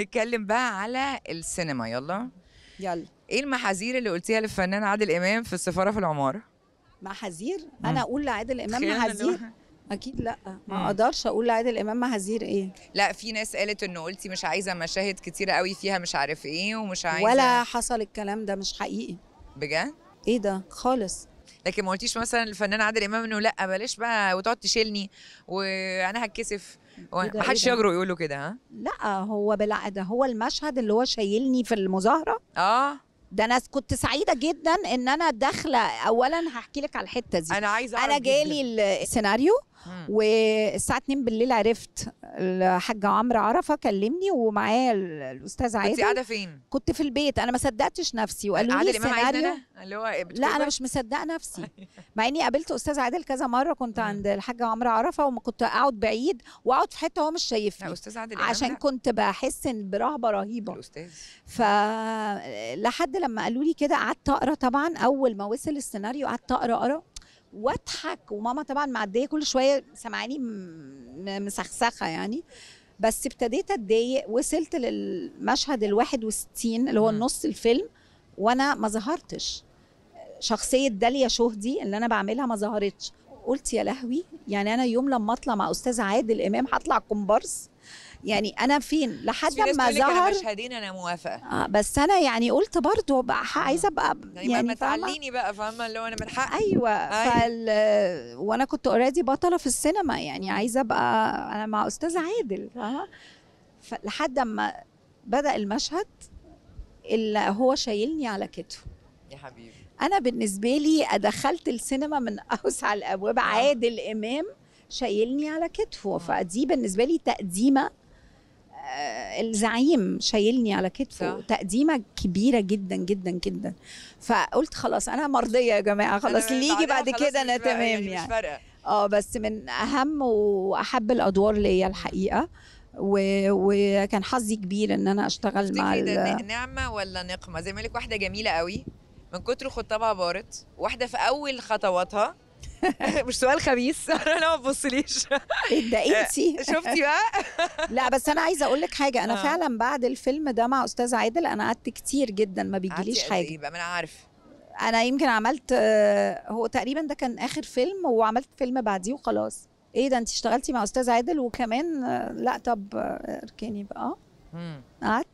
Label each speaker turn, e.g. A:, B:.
A: نتكلم بقى على السينما يلا يلا ايه المحاذير اللي قلتيها للفنان عادل امام في السفاره في العماره
B: محاذير انا اقول لعادل امام محاذير اكيد لا ما اقدرش اقول لعادل امام محاذير ايه
A: لا في ناس قالت انه قلتي مش عايزه مشاهد كتيره قوي فيها مش عارف ايه ومش عايزه ولا
B: حصل الكلام ده مش حقيقي بجد ايه ده
A: خالص لكن ما قلتيش مثلا الفنان عادل امام انه لا بلاش بقى وتقعد تشيلني وانا هتكسف إيه ما حدش إيه يجرؤ يقول له كده ها
B: لا هو بالع... ده هو المشهد اللي هو شايلني في المظاهره اه ده انا كنت سعيده جدا ان انا داخله اولا هحكي لك على الحته دي انا عايزه انا جالي السيناريو والساعه 2 بالليل عرفت الحاجه عمرو عرفه كلمني ومعاه الاستاذ عادل كنت قاعده فين كنت في البيت انا ما صدقتش نفسي وقالوا لي السيناريو اللي هو لا انا مش مصدقه نفسي مع اني قابلت استاذ عادل كذا مره كنت عند الحاجه عمرو عرفه وكنت اقعد بعيد واقعد في حته هو مش شايفني استاذ عادل عشان كنت بحس برهبه رهيبه الاستاذ ف لحد لما قالوا لي كده قعدت اقرا طبعا اول ما وصل السيناريو قعدت اقرا اقرا واضحك وماما طبعا معديه كل شويه سامعاني مسخسخه يعني بس ابتديت اتضايق وصلت للمشهد ال 61 اللي هو نص الفيلم وانا ما ظهرتش شخصيه داليا شهدي اللي انا بعملها ما ظهرتش قلت يا لهوي يعني انا يوم لما اطلع مع استاذ عادل امام هطلع كومبارس يعني انا فين لحد ما ظهر
A: مشهدين انا موافقه آه
B: بس انا يعني قلت برضو بقى عايزه ابقى يعني, يعني ما تعليني
A: بقى فاهمه اللي هو انا من حقي ايوه, أيوة. فال...
B: وانا كنت اوريدي بطله في السينما يعني عايزه ابقى انا مع استاذ عادل لحد ما بدا المشهد اللي هو شايلني على كتفه يا حبيبي انا بالنسبه لي دخلت السينما من اوسع الابواب آه. عادل امام شايلني على كتفه آه. فدي بالنسبه لي تقديمه الزعيم شايلني على كتفه تقديمه كبيره جدا جدا جدا فقلت خلاص انا مرضيه يا جماعه خلاص اللي يجي بعد كده انا تمام يعني مش فارقه اه بس من اهم واحب الادوار ليا الحقيقه و... وكان حظي كبير ان انا اشتغل مع ال...
A: نعمه ولا نقمه زي ما لك واحده جميله قوي من كتر خطابها بارت واحده في اول خطواتها مش سؤال خبيث انا ما ببصليش اتضايقتي شفتي بقى
B: لا بس انا عايزه اقول لك حاجه انا آه. فعلا بعد الفيلم ده مع استاذ عادل انا قعدت كتير جدا ما بيجيليش حاجه يبقى إيه ما انا عارف انا يمكن عملت هو تقريبا ده كان اخر فيلم وعملت فيلم بعديه وخلاص ايه ده انت اشتغلتي مع استاذ عادل وكمان آه، لا طب آه، اركني بقى قعدت